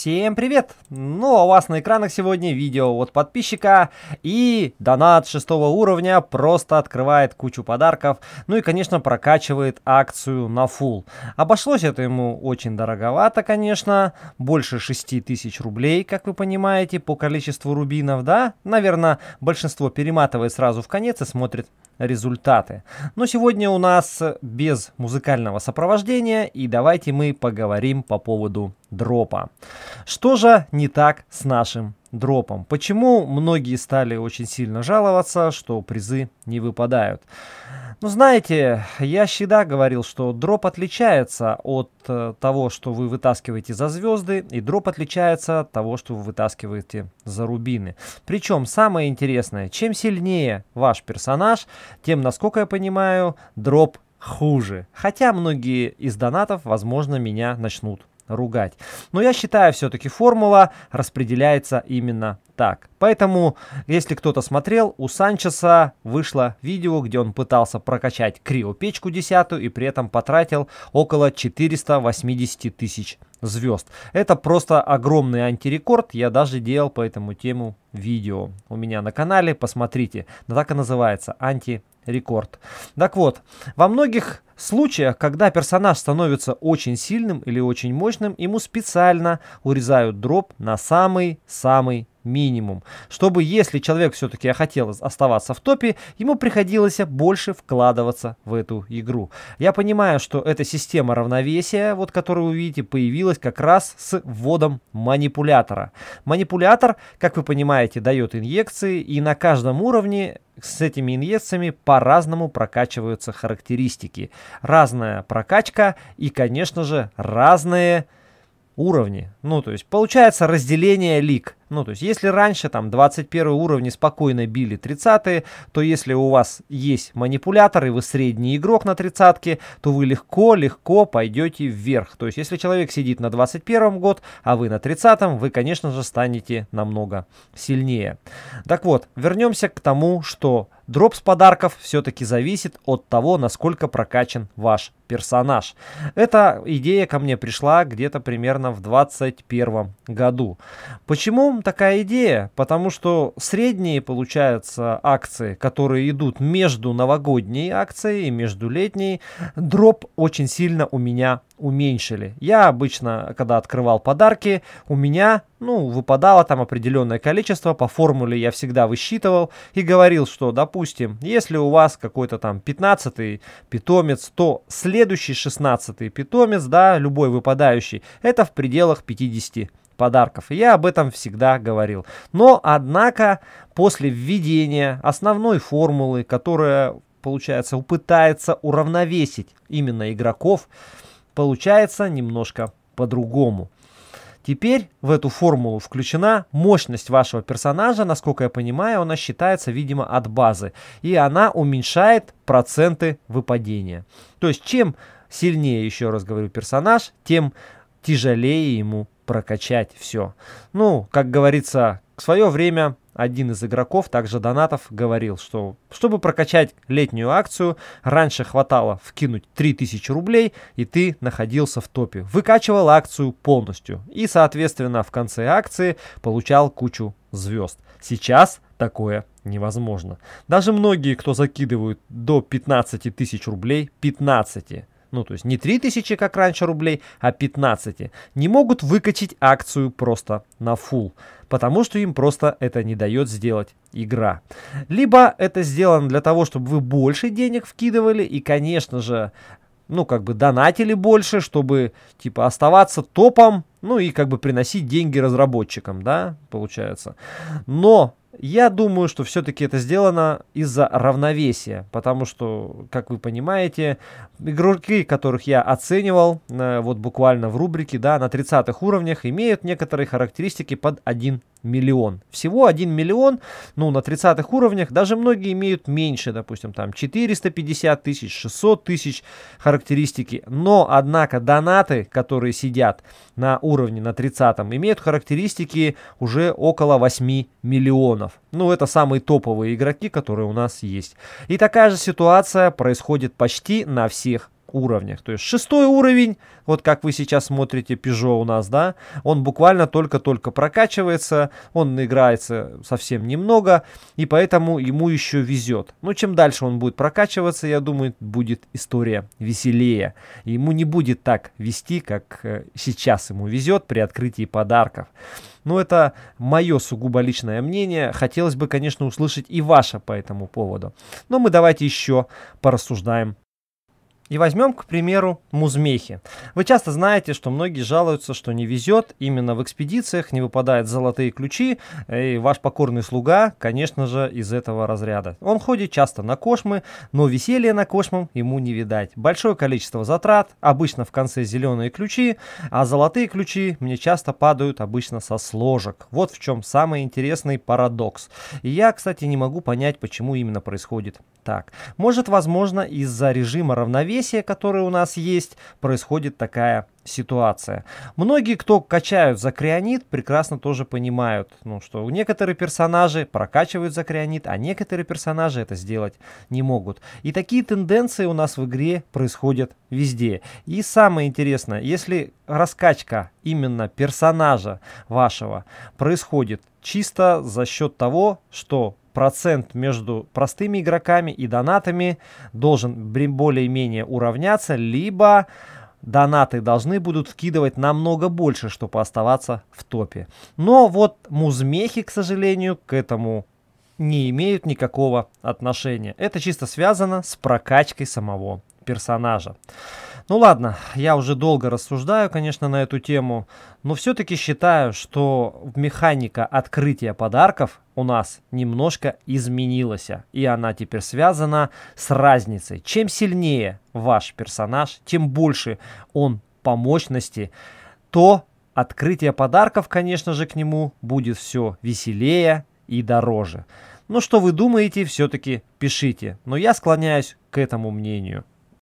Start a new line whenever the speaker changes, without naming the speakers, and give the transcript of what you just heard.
Всем привет! Ну а у вас на экранах сегодня видео от подписчика и донат шестого уровня просто открывает кучу подарков, ну и конечно прокачивает акцию на фул. Обошлось это ему очень дороговато, конечно, больше 6000 рублей, как вы понимаете, по количеству рубинов, да? Наверное, большинство перематывает сразу в конец и смотрит результаты. Но сегодня у нас без музыкального сопровождения, и давайте мы поговорим по поводу дропа. Что же не так с нашим дропом. Почему многие стали очень сильно жаловаться, что призы не выпадают? Ну, знаете, я всегда говорил, что дроп отличается от э, того, что вы вытаскиваете за звезды, и дроп отличается от того, что вы вытаскиваете за рубины. Причем самое интересное, чем сильнее ваш персонаж, тем, насколько я понимаю, дроп хуже. Хотя многие из донатов, возможно, меня начнут ругать. Но я считаю, все-таки формула распределяется именно так. Поэтому, если кто-то смотрел, у Санчеса вышло видео, где он пытался прокачать криопечку десятую и при этом потратил около 480 тысяч звезд. Это просто огромный антирекорд, я даже делал по этому тему видео у меня на канале, посмотрите. Но так и называется, анти рекорд. Так вот, во многих случаях, когда персонаж становится очень сильным или очень мощным, ему специально урезают дроп на самый-самый минимум, чтобы если человек все-таки хотел оставаться в топе, ему приходилось больше вкладываться в эту игру. Я понимаю, что эта система равновесия, вот которую вы видите, появилась как раз с вводом манипулятора. Манипулятор, как вы понимаете, дает инъекции, и на каждом уровне с этими инъекциями по-разному прокачиваются характеристики. Разная прокачка и, конечно же, разные уровни. Ну, то есть получается разделение лиг. Ну, то есть, если раньше там 21 уровни спокойно били 30 то если у вас есть манипулятор и вы средний игрок на 30 то вы легко-легко пойдете вверх. То есть, если человек сидит на 21 год, а вы на 30 вы, конечно же, станете намного сильнее. Так вот, вернемся к тому, что Дроп с подарков все-таки зависит от того, насколько прокачан ваш персонаж. Эта идея ко мне пришла где-то примерно в 2021 году. Почему такая идея? Потому что средние, получается, акции, которые идут между новогодней акцией и между летней, дроп очень сильно у меня уменьшили. Я обычно, когда открывал подарки, у меня, ну, выпадало там определенное количество, по формуле я всегда высчитывал и говорил, что, допустим, если у вас какой-то там 15 питомец, то следующий 16 питомец, да, любой выпадающий, это в пределах 50 подарков. я об этом всегда говорил. Но, однако, после введения основной формулы, которая, получается, упытается уравновесить именно игроков, получается немножко по-другому. Теперь в эту формулу включена мощность вашего персонажа, насколько я понимаю, она считается, видимо, от базы. И она уменьшает проценты выпадения. То есть, чем сильнее, еще раз говорю, персонаж, тем тяжелее ему прокачать все. Ну, как говорится, в свое время один из игроков, также донатов, говорил, что чтобы прокачать летнюю акцию, раньше хватало вкинуть 3000 рублей, и ты находился в топе. Выкачивал акцию полностью. И, соответственно, в конце акции получал кучу звезд. Сейчас такое невозможно. Даже многие, кто закидывают до 15 тысяч рублей, 15 ну то есть не 3000, как раньше рублей, а 15, не могут выкачать акцию просто на full, потому что им просто это не дает сделать игра. Либо это сделано для того, чтобы вы больше денег вкидывали и, конечно же, ну, как бы донатили больше, чтобы, типа, оставаться топом, ну, и как бы приносить деньги разработчикам, да, получается. Но я думаю, что все-таки это сделано из-за равновесия, потому что, как вы понимаете, игроки, которых я оценивал, э, вот буквально в рубрике, да, на 30-х уровнях, имеют некоторые характеристики под 1 миллион. Всего 1 миллион, ну, на 30-х уровнях даже многие имеют меньше, допустим, там 450 тысяч, 600 тысяч характеристики. Но, однако, донаты, которые сидят на уровне на 30-м, имеют характеристики уже около 8 миллионов. Равенов. Ну, это самые топовые игроки, которые у нас есть. И такая же ситуация происходит почти на всех уровнях. То есть шестой уровень, вот как вы сейчас смотрите Peugeot у нас, да, он буквально только-только прокачивается, он играется совсем немного, и поэтому ему еще везет. Но чем дальше он будет прокачиваться, я думаю, будет история веселее. Ему не будет так вести, как э, сейчас ему везет при открытии подарков. Но это мое сугубо личное мнение. Хотелось бы, конечно, услышать и ваше по этому поводу. Но мы давайте еще порассуждаем и возьмем, к примеру, музмехи. Вы часто знаете, что многие жалуются, что не везет, именно в экспедициях не выпадают золотые ключи, э, и ваш покорный слуга, конечно же, из этого разряда. Он ходит часто на кошмы, но веселье на кошмам ему не видать. Большое количество затрат, обычно в конце зеленые ключи, а золотые ключи мне часто падают обычно со сложек. Вот в чем самый интересный парадокс. И я, кстати, не могу понять, почему именно происходит так. Может, возможно, из-за режима равновесия равновесия, которое у нас есть, происходит такая ситуация. Многие, кто качают за крионит, прекрасно тоже понимают, ну, что некоторые персонажи прокачивают за крионит, а некоторые персонажи это сделать не могут. И такие тенденции у нас в игре происходят везде. И самое интересное, если раскачка именно персонажа вашего происходит чисто за счет того, что процент между простыми игроками и донатами должен более-менее уравняться, либо донаты должны будут вкидывать намного больше, чтобы оставаться в топе. Но вот музмехи, к сожалению, к этому не имеют никакого отношения. Это чисто связано с прокачкой самого персонажа. Ну ладно, я уже долго рассуждаю, конечно, на эту тему, но все-таки считаю, что механика открытия подарков у нас немножко изменилась, и она теперь связана с разницей. Чем сильнее ваш персонаж, тем больше он по мощности, то открытие подарков, конечно же, к нему будет все веселее и дороже. Ну что вы думаете, все-таки пишите. Но я склоняюсь к этому мнению.